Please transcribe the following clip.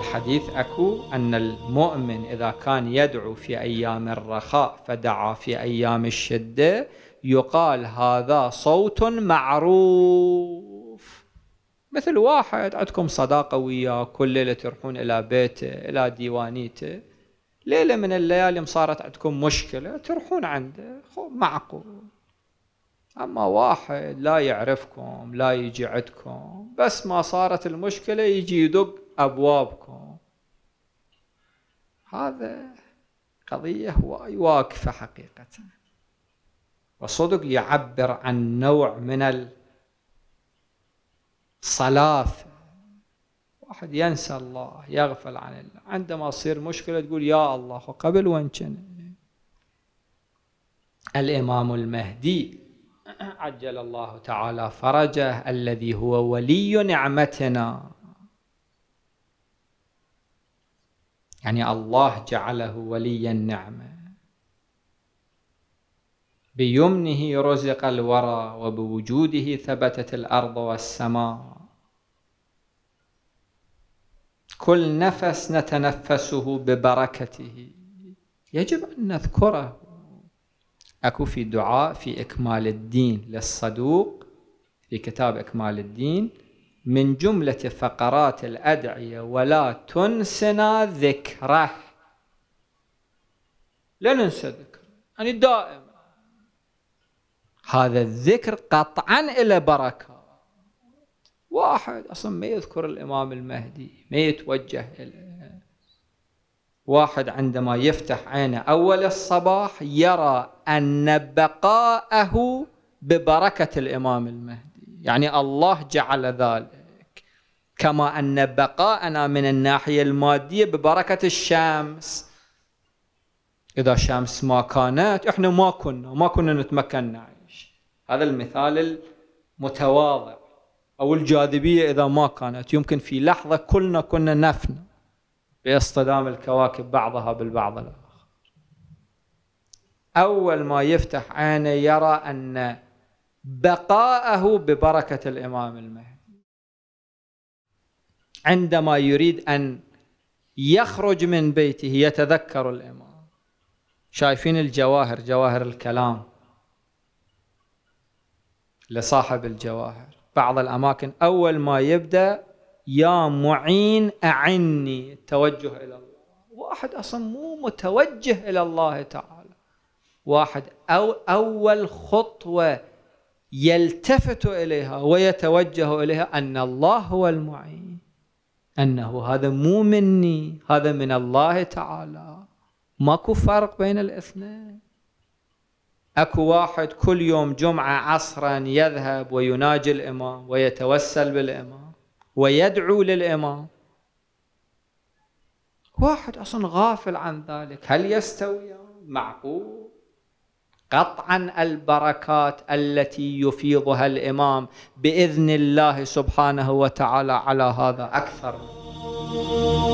الحديث أكو أن المؤمن إذا كان يدعو في أيام الرخاء فدعا في أيام الشدة يقال هذا صوت معروف مثل واحد عندكم صداقة وياه كل ليلة تروحون إلى بيته إلى ديوانيته ليلة من الليالي صارت عندكم مشكلة تروحون عنده معقول أما واحد لا يعرفكم لا يجي عندكم بس ما صارت المشكلة يجي يدق أبوابكم هذا قضية واقفة حقيقة وصدق يعبر عن نوع من الصلاة واحد ينسى الله يغفل عن الله عندما تصير مشكلة تقول يا الله قبل وين كان الإمام المهدي عجل الله تعالى فرجه الذي هو ولي نعمتنا يعني الله جعله ولي النعمة بيمنه رزق الورى وبوجوده ثبتت الأرض والسماء كل نفس نتنفسه ببركته يجب أن نذكره أكو في دعاء في إكمال الدين للصدوق في كتاب إكمال الدين من جملة فقرات الأدعية ولا تنسنا ذكره لا ننسى ذكر يعني دائم هذا الذكر قطعا إلى بركة واحد أصلا ما يذكر الإمام المهدي ما يتوجه إليه واحد عندما يفتح عينه أول الصباح يرى أن بقاءه ببركة الإمام المهدي يعني الله جعل ذلك كما أن بقاءنا من الناحية المادية ببركة الشمس إذا الشمس ما كانت إحنا ما كنا ما كنا نتمكن نعيش هذا المثال المتواضع أو الجاذبية إذا ما كانت يمكن في لحظة كلنا كنا نفنى باصطدام الكواكب بعضها بالبعض الآخر أول ما يفتح عينه يرى أن بقاءه ببركة الإمام المهدي عندما يريد أن يخرج من بيته يتذكر الإمام شايفين الجواهر جواهر الكلام لصاحب الجواهر بعض الأماكن أول ما يبدأ يا معين أعني التوجه إلى الله واحد أصلا مو متوجه إلى الله تعالى واحد أو أول خطوة يلتفت إليها ويتوجه إليها أن الله هو المعين أنه هذا مو مني هذا من الله تعالى ماكو فرق بين الاثنين اكو واحد كل يوم جمعه عصرا يذهب ويناجي الامام ويتوسل بالامام ويدعو للامام واحد اصلا غافل عن ذلك هل يستويان معقول قطعا البركات التي يفيضها الامام باذن الله سبحانه وتعالى على هذا اكثر